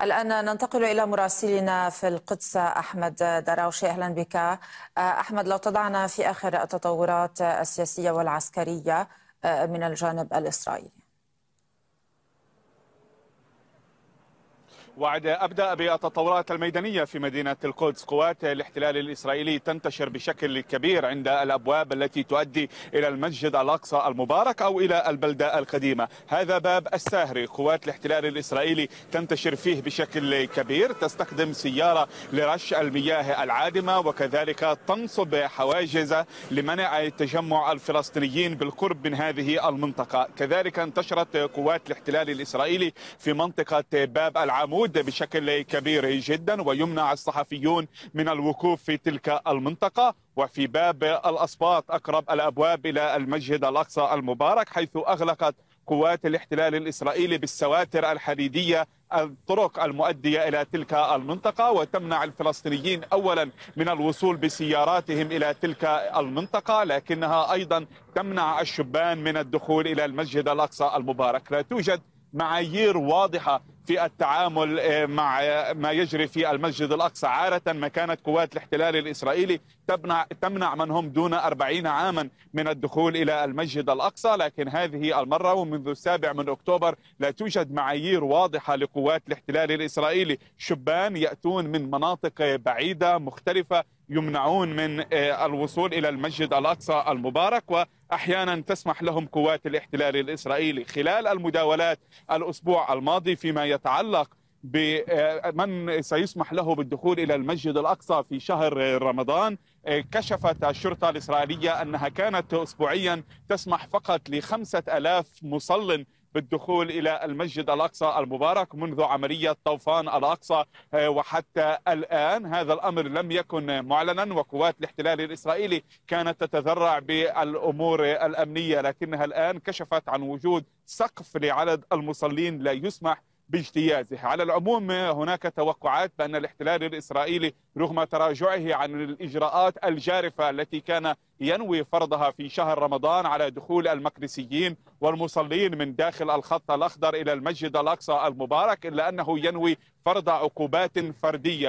الآن ننتقل إلى مراسلنا في القدس أحمد دراوشي أهلا بك أحمد لو تضعنا في آخر التطورات السياسية والعسكرية آه، من الجانب الإسرائيلي وعد أبدأ بالتطورات الميدانية في مدينة القدس قوات الاحتلال الإسرائيلي تنتشر بشكل كبير عند الأبواب التي تؤدي إلى المسجد الأقصى المبارك أو إلى البلدة القديمة هذا باب الساهري قوات الاحتلال الإسرائيلي تنتشر فيه بشكل كبير تستخدم سيارة لرش المياه العادمة وكذلك تنصب حواجز لمنع تجمع الفلسطينيين بالقرب من هذه المنطقة كذلك انتشرت قوات الاحتلال الإسرائيلي في منطقة باب العمود موجود بشكل كبير جدا ويمنع الصحفيون من الوقوف في تلك المنطقة وفي باب الأصباط أقرب الأبواب إلى المسجد الأقصى المبارك حيث أغلقت قوات الاحتلال الإسرائيلي بالسواتر الحديدية الطرق المؤدية إلى تلك المنطقة وتمنع الفلسطينيين أولا من الوصول بسياراتهم إلى تلك المنطقة لكنها أيضا تمنع الشبان من الدخول إلى المسجد الأقصى المبارك لا توجد معايير واضحة في التعامل آه، مع آه، ما يجري في المسجد الأقصى عارة ما كانت قوات الاحتلال الإسرائيلي تمنع, تمنع من هم دون أربعين عاما من الدخول إلى المسجد الأقصى لكن هذه المرة ومنذ السابع من أكتوبر لا توجد معايير واضحة لقوات الاحتلال الإسرائيلي شبان يأتون من مناطق بعيدة مختلفة يمنعون من آه، الوصول الى المسجد الاقصى المبارك واحيانا تسمح لهم قوات الاحتلال الاسرائيلي خلال المداولات الاسبوع الماضي فيما يتعلق بمن آه، سيسمح له بالدخول الى المسجد الاقصى في شهر رمضان آه، كشفت الشرطه الاسرائيليه انها كانت اسبوعيا تسمح فقط لخمسه الاف مصل بالدخول الى المسجد الاقصى المبارك منذ عمليه طوفان الاقصى آه، وحتى الان هذا الامر لم يكن معلنا وقوات الاحتلال الاسرائيلي كانت تتذرع بالامور الامنيه لكنها الان كشفت عن وجود سقف لعدد المصلين لا يسمح باجتيازه على العموم هناك توقعات بأن الاحتلال الإسرائيلي رغم تراجعه عن الإجراءات الجارفة التي كان ينوي فرضها في شهر رمضان على دخول المقدسيين والمصلين من داخل الخط الأخضر إلى المسجد الأقصى المبارك إلا أنه ينوي فرض عقوبات فردية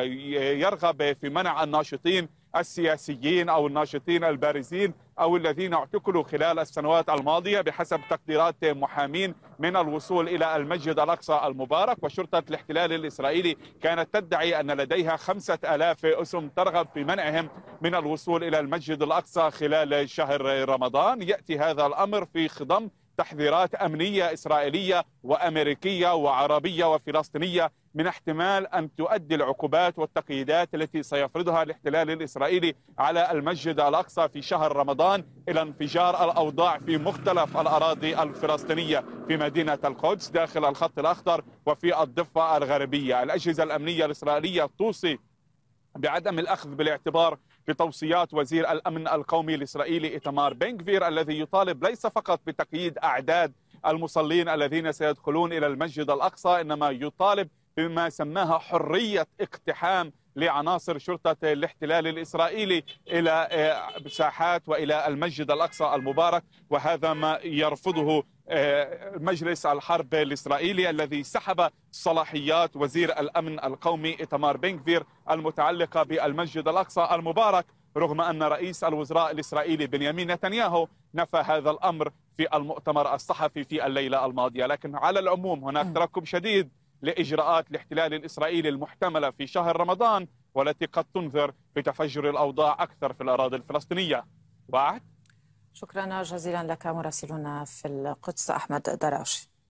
يرغب في منع الناشطين السياسيين أو الناشطين البارزين أو الذين اعتقلوا خلال السنوات الماضية بحسب تقديرات محامين من الوصول إلى المسجد الأقصى المبارك وشرطة الاحتلال الإسرائيلي كانت تدعي أن لديها خمسة ألاف أسم ترغب في منعهم من الوصول إلى المسجد الأقصى خلال شهر رمضان يأتي هذا الأمر في خضم تحذيرات أمنية إسرائيلية وأمريكية وعربية وفلسطينية من احتمال أن تؤدي العقوبات والتقييدات التي سيفرضها الاحتلال الإسرائيلي على المسجد الأقصى في شهر رمضان إلى انفجار الأوضاع في مختلف الأراضي الفلسطينية في مدينة القدس داخل الخط الأخضر وفي الضفة الغربية الأجهزة الأمنية الإسرائيلية توصي بعدم الأخذ بالاعتبار بتوصيات وزير الأمن القومي الإسرائيلي إتمار بنكفير الذي يطالب ليس فقط بتقييد أعداد المصلين الذين سيدخلون إلى المسجد الأقصى إنما يطالب بما سماها حرية اقتحام لعناصر شرطة الاحتلال الإسرائيلي إلى آه، ساحات وإلى المسجد الأقصى المبارك وهذا ما يرفضه آه، مجلس الحرب الإسرائيلي الذي سحب صلاحيات وزير الأمن القومي إتمار بنكفير المتعلقة بالمسجد الأقصى المبارك رغم أن رئيس الوزراء الإسرائيلي بنيامين نتنياهو نفى هذا الأمر في المؤتمر الصحفي في الليلة الماضية لكن على العموم هناك نعم. تركب شديد لإجراءات الاحتلال الإسرائيلي المحتملة في شهر رمضان والتي قد تنذر بتفجر الأوضاع أكثر في الأراضي الفلسطينية بعد شكرا جزيلا لك مراسلنا في القدس أحمد دراوشي